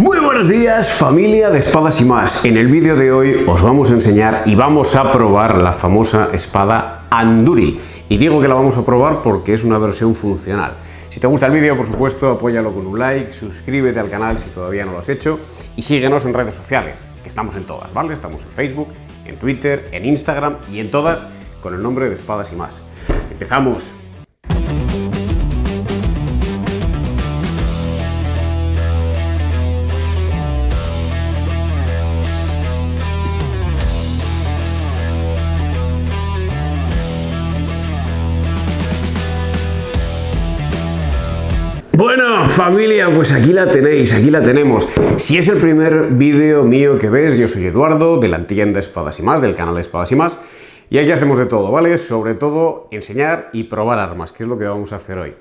Muy buenos días familia de espadas y más. En el vídeo de hoy os vamos a enseñar y vamos a probar la famosa espada Anduri. Y digo que la vamos a probar porque es una versión funcional. Si te gusta el vídeo, por supuesto, apóyalo con un like, suscríbete al canal si todavía no lo has hecho y síguenos en redes sociales, que estamos en todas, ¿vale? Estamos en Facebook, en Twitter, en Instagram y en todas con el nombre de espadas y más. Empezamos. familia, pues aquí la tenéis, aquí la tenemos. Si es el primer vídeo mío que ves, yo soy Eduardo, de la tienda Espadas y Más, del canal Espadas y Más, y aquí hacemos de todo, ¿vale? Sobre todo enseñar y probar armas, que es lo que vamos a hacer hoy.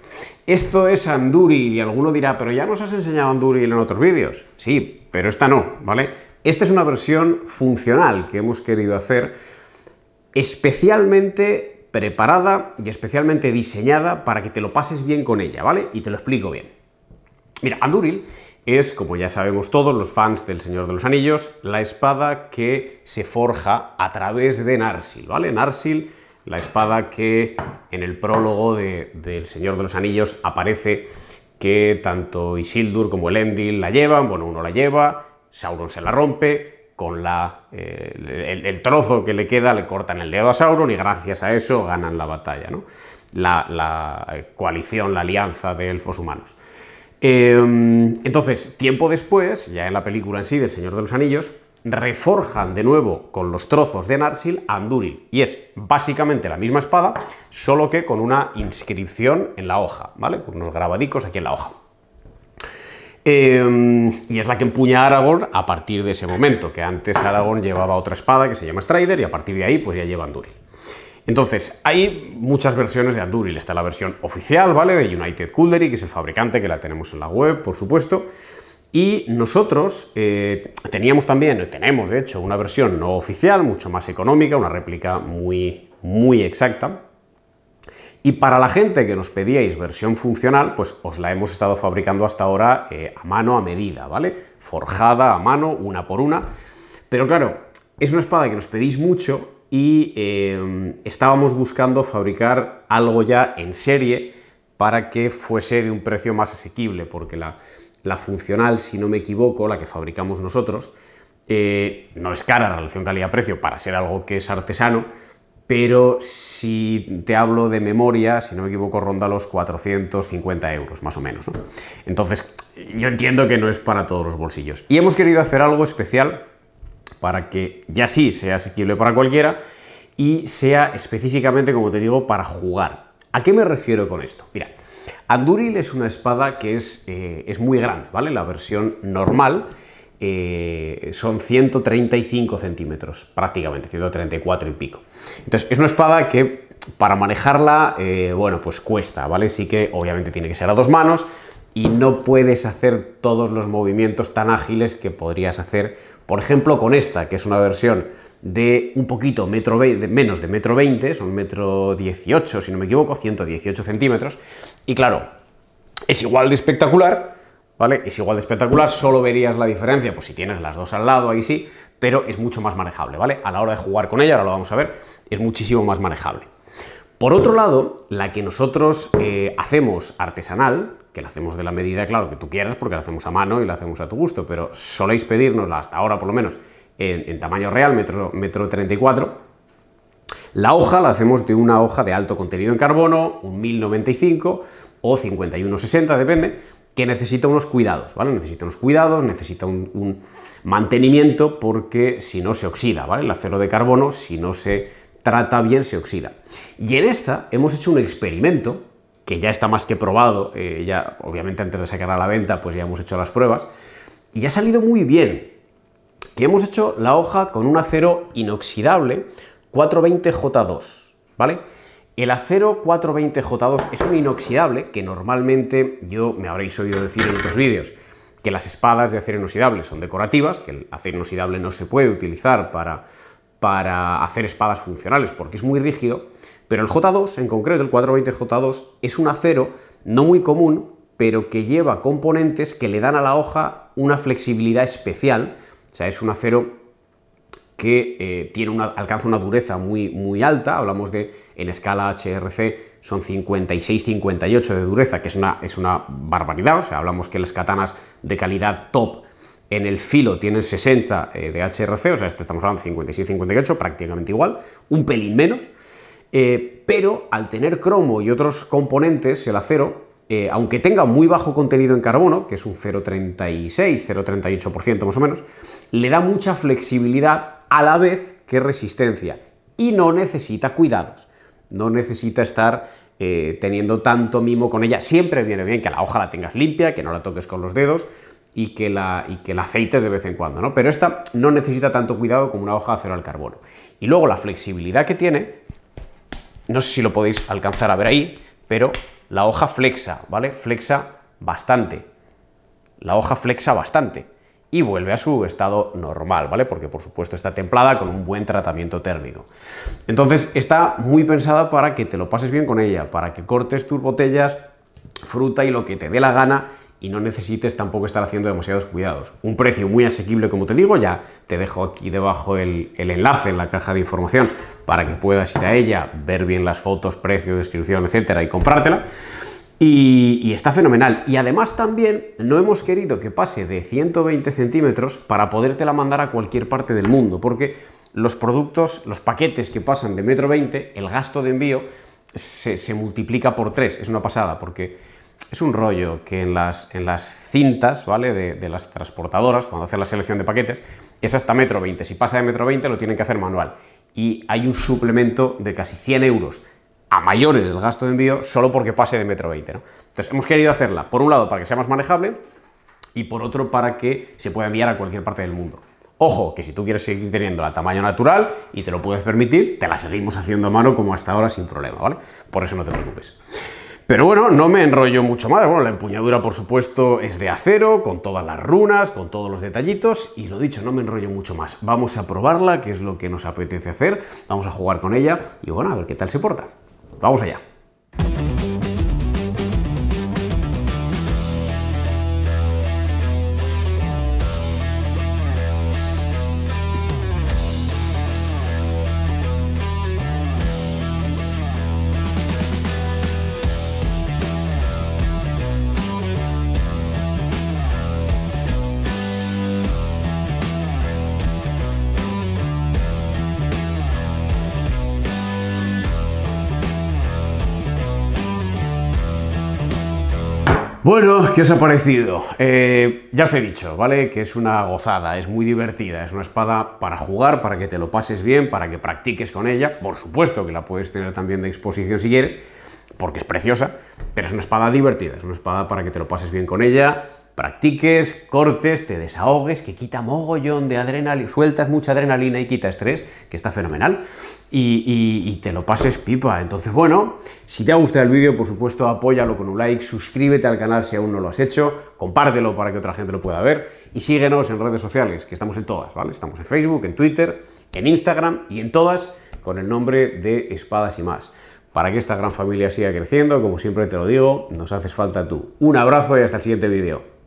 Esto es Anduri y alguno dirá, pero ya nos has enseñado Anduril en otros vídeos. Sí, pero esta no, ¿vale? Esta es una versión funcional que hemos querido hacer, especialmente preparada y especialmente diseñada para que te lo pases bien con ella, ¿vale? Y te lo explico bien. Mira, Anduril es, como ya sabemos todos los fans del Señor de los Anillos, la espada que se forja a través de Narsil, ¿vale? Narsil, la espada que en el prólogo del Señor de los Anillos aparece que tanto Isildur como Elendil la llevan, bueno, uno la lleva, Sauron se la rompe, con la, eh, el, trozo que le queda le cortan el dedo a Sauron y gracias a eso ganan la batalla, ¿no? la eh, coalición, la alianza de elfos humanos. Em, entonces, tiempo después, ya en la película en sí del Señor de los Anillos, reforjan de nuevo con los trozos de Narsil Anduril. Y es básicamente la misma espada, solo que con una inscripción en la hoja, ¿vale? Con unos grabadicos aquí en la hoja. Em, y es la que empuña a Aragorn a partir de ese momento, que antes Aragorn llevaba otra espada que se llama Strider y a partir de ahí pues ya lleva Anduril. Entonces, hay muchas versiones de Anduril. Está la versión oficial, ¿vale? De United Coolery, que es el fabricante, que la tenemos en la web, por supuesto. Y nosotros eh, teníamos también, tenemos de hecho, una versión no oficial, mucho más económica, una réplica muy, muy exacta. Y para la gente que nos pedíais versión funcional, pues os la hemos estado fabricando hasta ahora eh, a mano, a medida, ¿vale? Forjada a mano, una por una. Pero claro, es una espada que nos pedís mucho y em, estábamos buscando fabricar algo ya en serie para que fuese de un precio más asequible, porque la, funcional, si no me equivoco, la que fabricamos nosotros, eh, no es cara la relación calidad-precio para ser algo que es artesano, pero si te hablo de memoria, si no me equivoco, ronda los 450 euros, más o menos. ¿no? Entonces, yo entiendo que no es para todos los bolsillos. Y hemos querido hacer algo especial para que ya sí sea asequible para cualquiera y sea específicamente, como te digo, para jugar. ¿A qué me refiero con esto? Mira, Anduril es una espada que es, eh, muy grande, ¿vale? La versión normal eh, son 135 centímetros, prácticamente, 134 y pico. Entonces, es una espada que para manejarla, eh, bueno, pues cuesta, ¿vale? Sí que obviamente tiene que ser a dos manos, y no puedes hacer todos los movimientos tan ágiles que podrías hacer, por ejemplo, con esta, que es una versión de un poquito metro menos de metro 20, son metro 18, si no me equivoco, 118 centímetros, y claro, es igual de espectacular, ¿vale? Es igual de espectacular, solo verías la diferencia, pues si tienes las dos al lado, ahí sí, pero es mucho más manejable, ¿vale? A la hora de jugar con ella, ahora lo vamos a ver, es muchísimo más manejable. Por otro lado, la que nosotros eh, hacemos artesanal, la hacemos de la medida, claro, que tú quieras, porque la hacemos a mano y la hacemos a tu gusto, pero soléis pedírnosla hasta ahora por lo menos en, tamaño real, metro, metro 34. La hoja la hacemos de una hoja de alto contenido en carbono, un 1095 o 5160, depende, que necesita unos cuidados, ¿vale? Necesita unos cuidados, necesita un, un mantenimiento porque si no se oxida, ¿vale? El acero de carbono, si no se trata bien, se oxida. Y en esta hemos hecho un experimento que ya está más que probado, eh, ya obviamente antes de sacar a la venta, pues ya hemos hecho las pruebas, y ya ha salido muy bien, que hemos hecho la hoja con un acero inoxidable 420J2, ¿vale? El acero 420J2 es un inoxidable que normalmente yo me habréis oído decir en otros vídeos, que las espadas de acero inoxidable son decorativas, que el acero inoxidable no se puede utilizar para hacer espadas funcionales porque es muy rígido, pero el J2, en concreto el 420J2, es un acero no muy común, pero que lleva componentes que le dan a la hoja una flexibilidad especial. O sea, es un acero que eh, tiene alcanza una dureza muy, muy alta, hablamos de en escala HRC son 56-58 de dureza, que es una, es una barbaridad, o sea, hablamos que las katanas de calidad top en el filo tienen 60 eh, de HRC, o sea, este estamos hablando de 56-58, prácticamente igual, un pelín menos, eh, pero al tener cromo y otros componentes, el acero, eh, aunque tenga muy bajo contenido en carbono, que es un 0,36, 0,38% más o menos, le da mucha flexibilidad a la vez que resistencia y no necesita cuidados, no necesita estar eh, teniendo tanto mimo con ella. Siempre viene bien que la hoja la tengas limpia, que no la toques con los dedos y que la, y que la aceites de vez en cuando, ¿no? Pero esta no necesita tanto cuidado como una hoja de acero al carbono. Y luego la flexibilidad que tiene no sé si lo podéis alcanzar a ver ahí, pero la hoja flexa, ¿vale? Flexa bastante. La hoja flexa bastante y vuelve a su estado normal, ¿vale? Porque por supuesto está templada con un buen tratamiento térmico. Entonces está muy pensada para que te lo pases bien con ella, para que cortes tus botellas, fruta y lo que te dé la gana y no necesites tampoco estar haciendo demasiados cuidados. Un precio muy asequible, como te digo, ya te dejo aquí debajo el, enlace en la caja de información para que puedas ir a ella, ver bien las fotos, precio, descripción, etcétera, y comprártela. Y, está fenomenal. Y además también no hemos querido que pase de 120 centímetros para podértela mandar a cualquier parte del mundo, porque los productos, los paquetes que pasan de metro veinte, el gasto de envío se, se multiplica por 3. Es una pasada, porque es un rollo que en las, cintas, ¿vale? De, las transportadoras, cuando hacen la selección de paquetes, es hasta metro 20. Si pasa de metro 20 lo tienen que hacer manual. Y hay un suplemento de casi 100 euros a mayores del gasto de envío solo porque pase de metro 20, ¿no? Entonces hemos querido hacerla, por un lado, para que sea más manejable y por otro, para que se pueda enviar a cualquier parte del mundo. Ojo, que si tú quieres seguir teniendo la tamaño natural y te lo puedes permitir, te la seguimos haciendo a mano como hasta ahora sin problema, ¿vale? Por eso no te preocupes. Pero bueno, no me enrollo mucho más. Bueno, la empuñadura, por supuesto, es de acero, con todas las runas, con todos los detallitos, y lo dicho, no me enrollo mucho más. Vamos a probarla, que es lo que nos apetece hacer, vamos a jugar con ella, y bueno, a ver qué tal se porta. ¡Vamos allá! Bueno, ¿qué os ha parecido? Eh, ya os he dicho, ¿vale? Que es una gozada, es muy divertida, es una espada para jugar, para que te lo pases bien, para que practiques con ella. Por supuesto que la puedes tener también de exposición si quieres, porque es preciosa, pero es una espada divertida, es una espada para que te lo pases bien con ella, practiques, cortes, te desahogues, que quita mogollón de adrenalina, sueltas mucha adrenalina y quita estrés, que está fenomenal, y, te lo pases pipa. Entonces, bueno, si te ha gustado el vídeo, por supuesto, apóyalo con un like, suscríbete al canal si aún no lo has hecho, compártelo para que otra gente lo pueda ver, y síguenos en redes sociales, que estamos en todas, ¿vale? Estamos en Facebook, en Twitter, en Instagram y en todas con el nombre de Espadas y más. Para que esta gran familia siga creciendo, como siempre te lo digo, nos haces falta tú. Un abrazo y hasta el siguiente vídeo.